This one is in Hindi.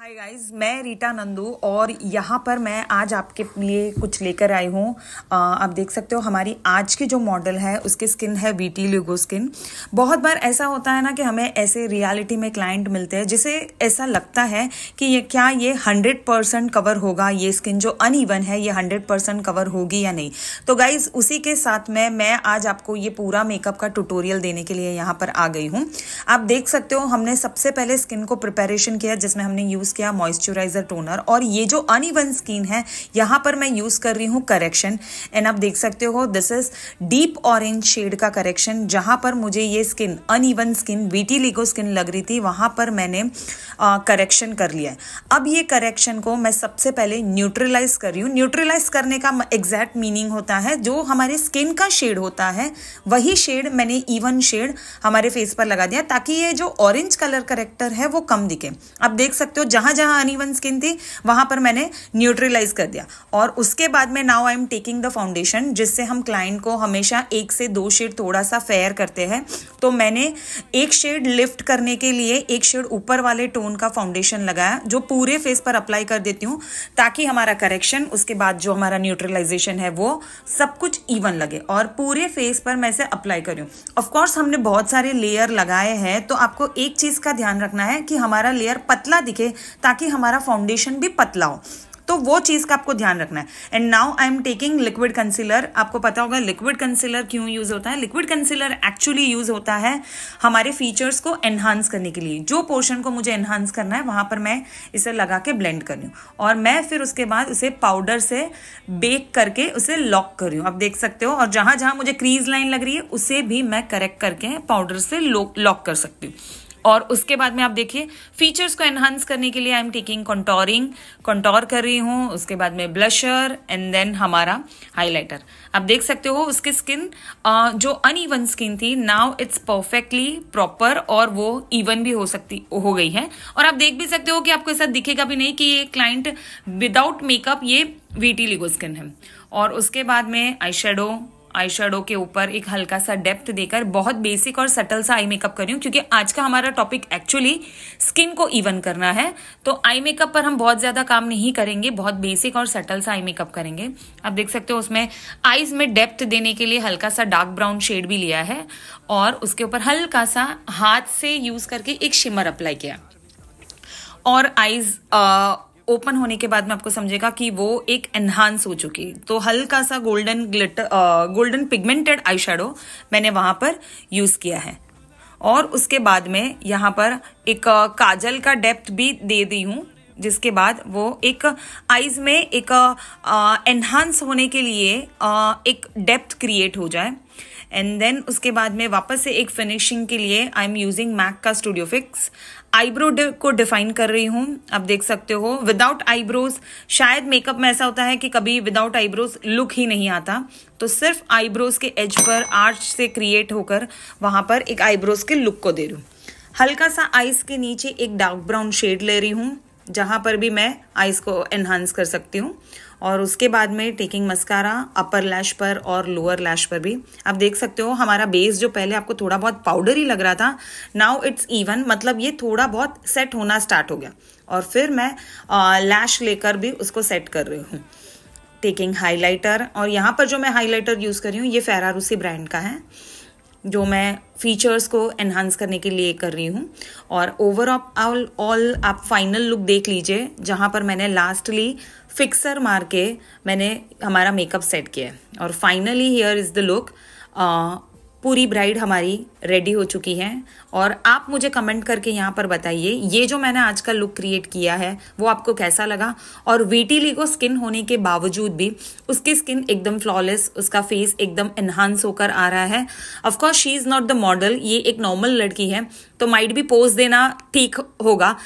हाय गाइस मैं रीटा नंदू और यहाँ पर मैं आज आपके लिए कुछ लेकर आई हूँ आप देख सकते हो हमारी आज की जो मॉडल है उसकी स्किन है वीटी ल्यूगो स्किन बहुत बार ऐसा होता है ना कि हमें ऐसे रियलिटी में क्लाइंट मिलते हैं जिसे ऐसा लगता है कि ये क्या ये हंड्रेड परसेंट कवर होगा ये स्किन जो अनइवन है ये हंड्रेड परसेंट कवर होगी या नहीं तो गाइज़ उसी के साथ में मैं आज आपको ये पूरा मेकअप का टूटोरियल देने के लिए यहाँ पर आ गई हूँ आप देख सकते हो हमने सबसे पहले स्किन को प्रिपेरेशन किया जिसमें हमने यूज़ यूज़ किया मॉइस्चराइज़र टोनर और ये जो अनइवन स्किन है यहाँ पर मैं यूज़ कर रही हूँ करेक्शन एंड आप देख सकते हो this is deep orange shade का करेक्शन जहाँ पर मुझे ये skin uneven skin vitiligo skin लग रही थी वहाँ पर मैंने करेक्शन कर लिया है अब ये करेक्शन को मैं सबसे पहले न्यूट्रलाइज कर रही हूँ न्यूट्रलाइज करने का एग्जैक्ट मीनिंग होता है जो हमारे स्किन का शेड होता है वही शेड मैंने इवन शेड हमारे फेस पर लगा दिया ताकि ये जो ऑरेंज कलर करेक्टर है वो कम दिखे आप देख सकते हो जहाँ जहाँ अनइवन स्किन थी वहाँ पर मैंने न्यूट्रलाइज कर दिया और उसके बाद में now I am taking the foundation जिससे हम क्लाइंट को हमेशा एक से दो शेड थोड़ा सा फेयर करते हैं तो मैंने एक शेड लिफ्ट करने के लिए एक शेड ऊपर वाले टोन का फाउंडेशन लगाया जो पूरे फेस पर अप्लाई कर देती हूँ ताकि हमारा करेक्शन उसके बाद जो हमारा न्यूट्रलाइजेशन है वो सब कुछ इवन लगे और पूरे फेस पर मैं इसे अप्लाई करूँ ऑफकोर्स हमने बहुत सारे लेयर लगाए हैं तो आपको एक चीज़ का ध्यान रखना है कि हमारा लेयर पतला दिखे ताकि हमारा फाउंडेशन भी पतला हो तो वो चीज़ का आपको ध्यान रखना है and now I am taking liquid concealer आपको पता होगा लिक्विड कंसीलर क्यों यूज़ होता है लिक्विड कंसीलर एक्चुअली यूज़ होता है हमारे फीचर्स को एनहांस करने के लिए जो पोर्शन को मुझे एनहांस करना है वहां पर मैं इसे लगा के ब्लेंड कर रही हूँ और मैं फिर उसके बाद उसे पाउडर से बेक करके उसे लॉक कर रही हूँ आप देख सकते हो और जहां जहां मुझे क्रीज लाइन लग रही है उसे भी मैं करेक्ट करके पाउडर से लॉक कर सकती हूँ और उसके बाद में आप देखिए फीचर्स को एनहांस करने के लिए I am taking contouring contour कर रही हूँ उसके बाद में ब्लशर एंड देन हमारा हाइलाइटर आप देख सकते हो उसकी स्किन जो अनइवन स्किन थी नाउ इट्स परफेक्टली प्रॉपर और वो इवन भी हो सकती हो गई है और आप देख भी सकते हो कि आपको ऐसा दिखेगा भी नहीं कि ये क्लाइंट विदाउट मेकअप ये वीटी लिगो स्किन है और उसके बाद में आई शेडो आई शेडो के ऊपर एक हल्का सा डेप्थ देकर बहुत बेसिक और सटल सा आई मेकअप कर रही हूँ क्योंकि आज का हमारा टॉपिक एक्चुअली स्किन को इवन करना है तो आई मेकअप पर हम बहुत ज़्यादा काम नहीं करेंगे बहुत बेसिक और सटल सा आई मेकअप करेंगे आप देख सकते हो उसमें आईज में डेप्थ देने के लिए हल्का सा डार्क ब्राउन शेड भी लिया है और उसके ऊपर हल्का सा हाथ से यूज़ करके एक शिमर अप्लाई किया और आईज ओपन होने के बाद में आपको समझेगा कि वो एक एनहांस हो चुकी तो हल्का सा golden glitter golden pigmented eye मैंने वहाँ पर यूज़ किया है और उसके बाद में यहाँ पर एक काजल का डेप्थ भी दे दी हूँ जिसके बाद वो एक आईज में एक एनहांस होने के लिए आ, एक डेप्थ क्रिएट हो जाए एंड देन उसके बाद में वापस से एक फिनिशिंग के लिए आई एम यूजिंग मैक का स्टूडियो फिक्स आईब्रो को डिफाइन कर रही हूँ आप देख सकते हो विदाउट आईब्रोज शायद मेकअप में ऐसा होता है कि कभी विदाउट आईब्रोज लुक ही नहीं आता तो सिर्फ आईब्रोज के एज पर आर्च से क्रिएट होकर वहां पर एक आईब्रोज के लुक को दे रही हूँ हल्का सा आईज के नीचे एक डार्क ब्राउन शेड ले रही हूँ जहाँ पर भी मैं आइज़ को एनहांस कर सकती हूँ और उसके बाद में टेकिंग मस्कारा अपर लैश पर और लोअर लैश पर भी आप देख सकते हो हमारा बेस जो पहले आपको थोड़ा बहुत पाउडर ही लग रहा था नाउ इट्स इवन मतलब ये थोड़ा बहुत सेट होना स्टार्ट हो गया और फिर मैं आ, लैश लेकर भी उसको सेट कर रही हूँ टेकिंग हाइलाइटर और यहाँ पर जो मैं हाइलाइटर यूज़ कर रही हूँ ये फेरारूसी ब्रांड का है जो मैं फीचर्स को एनहांस करने के लिए कर रही हूँ और ओवरऑल ऑल आप फाइनल लुक देख लीजिए जहाँ पर मैंने लास्टली फिक्सर मार के मैंने हमारा मेकअप सेट किया है और finally here is the look पूरी ब्राइड हमारी रेडी हो चुकी है और आप मुझे कमेंट करके यहाँ पर बताइए ये जो मैंने आज का लुक क्रिएट किया है वो आपको कैसा लगा और वीटीली को स्किन होने के बावजूद भी उसकी स्किन एकदम फ्लॉलेस उसका फेस एकदम एनहांस होकर आ रहा है of course she is not the model ये एक नॉर्मल लड़की है तो माइट भी पोज देना ठीक होगा